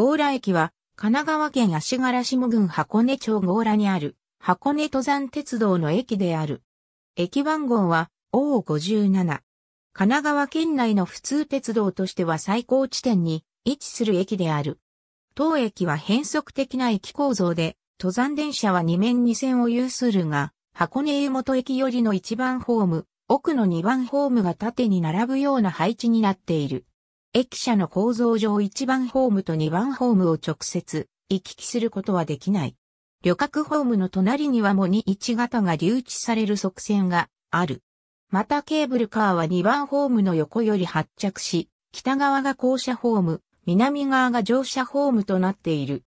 強羅駅は、神奈川県足柄下郡箱根町強羅にある、箱根登山鉄道の駅である。駅番号は O57。神奈川県内の普通鉄道としては最高地点に位置する駅である。当駅は変則的な駅構造で、登山電車は2面2線を有するが、箱根湯本駅よりの1番ホーム、奥の2番ホームが縦に並ぶような配置になっている。駅舎の構造上1番ホームと2番ホームを直接行き来することはできない。旅客ホームの隣にはも21型が留置される側線がある。またケーブルカーは2番ホームの横より発着し、北側が校舎ホーム、南側が乗車ホームとなっている。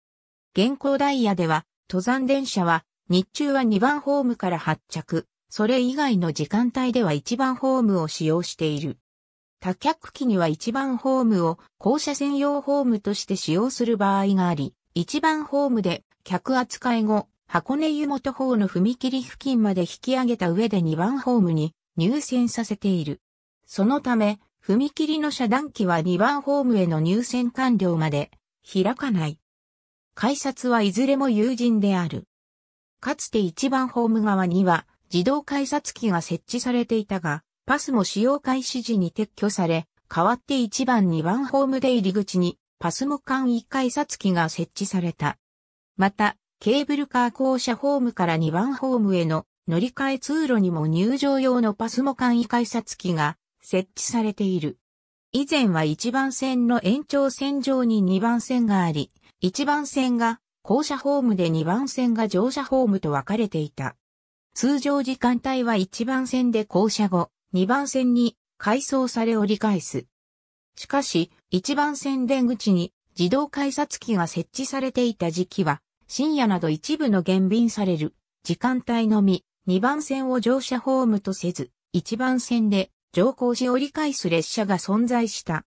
現行ダイヤでは、登山電車は、日中は2番ホームから発着、それ以外の時間帯では1番ホームを使用している。多客機には一番ホームを降車専用ホームとして使用する場合があり、一番ホームで客扱い後、箱根湯本方の踏切付近まで引き上げた上で2番ホームに入線させている。そのため、踏切の遮断機は2番ホームへの入線完了まで開かない。改札はいずれも友人である。かつて1番ホーム側には自動改札機が設置されていたが、パスも使用開始時に撤去され、代わって1番2番ホームで入り口にパスも間易改札機が設置された。また、ケーブルカー校舎ホームから2番ホームへの乗り換え通路にも入場用のパスも間易改札機が設置されている。以前は1番線の延長線上に2番線があり、1番線が校舎ホームで2番線が乗車ホームと分かれていた。通常時間帯は1番線で降車後、2番線に改装され折り返す。しかし、1番線出口に自動改札機が設置されていた時期は、深夜など一部の減便される時間帯のみ、2番線を乗車ホームとせず、1番線で乗降し折り返す列車が存在した。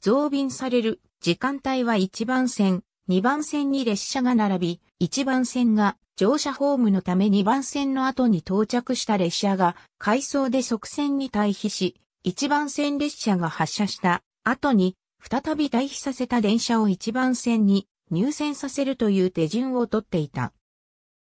増便される時間帯は1番線、2番線に列車が並び、1番線が乗車ホームのため2番線の後に到着した列車が回送で側線に退避し、1番線列車が発車した後に再び退避させた電車を1番線に入線させるという手順をとっていた。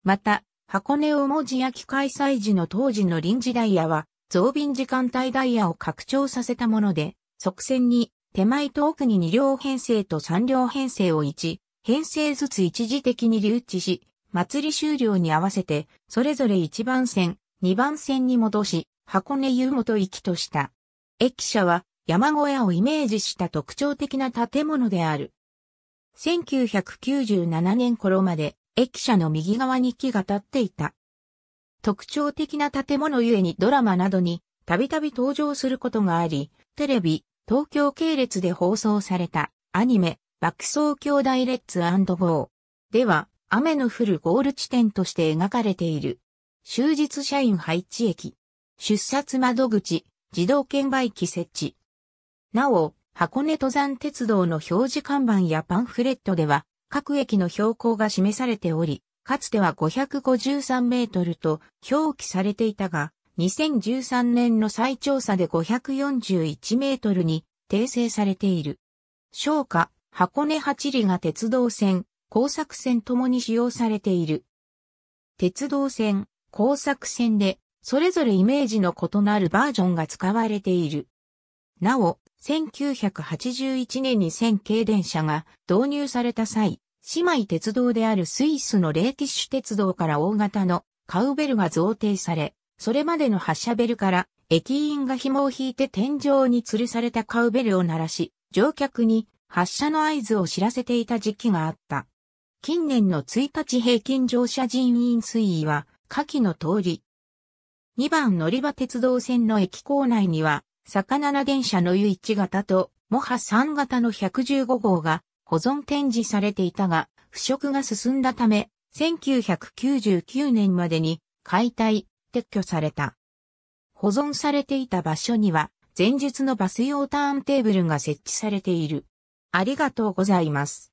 また、箱根を文字焼き開催時の当時の臨時ダイヤは、増便時間帯ダイヤを拡張させたもので、側線に手前と奥に2両編成と3両編成を1、編成ずつ一時的に留置し、祭り終了に合わせて、それぞれ1番線、2番線に戻し、箱根湯本行きとした。駅舎は山小屋をイメージした特徴的な建物である。1997年頃まで駅舎の右側に木が立っていた。特徴的な建物ゆえにドラマなどにたびたび登場することがあり、テレビ、東京系列で放送されたアニメ、爆走兄弟レッツゴーでは雨の降るゴール地点として描かれている。終日社員配置駅。出札窓口、自動券売機設置。なお、箱根登山鉄道の表示看板やパンフレットでは、各駅の標高が示されており、かつては553メートルと表記されていたが、2013年の再調査で541メートルに訂正されている。昇華、箱根八里が鉄道線、工作線ともに使用されている。鉄道線、工作線で、それぞれイメージの異なるバージョンが使われている。なお、1981年に線形電車が導入された際、姉妹鉄道であるスイスのレーティッシュ鉄道から大型のカウベルが贈呈され、それまでの発車ベルから駅員が紐を引いて天井に吊るされたカウベルを鳴らし、乗客に発車の合図を知らせていた時期があった。近年の1日平均乗車人員推移は、下記の通り。2番乗り場鉄道線の駅構内には、坂七電車の U1 型と、モハ3型の115号が保存展示されていたが、腐食が進んだため、1999年までに解体、撤去された。保存されていた場所には、前述のバス用ターンテーブルが設置されている。ありがとうございます。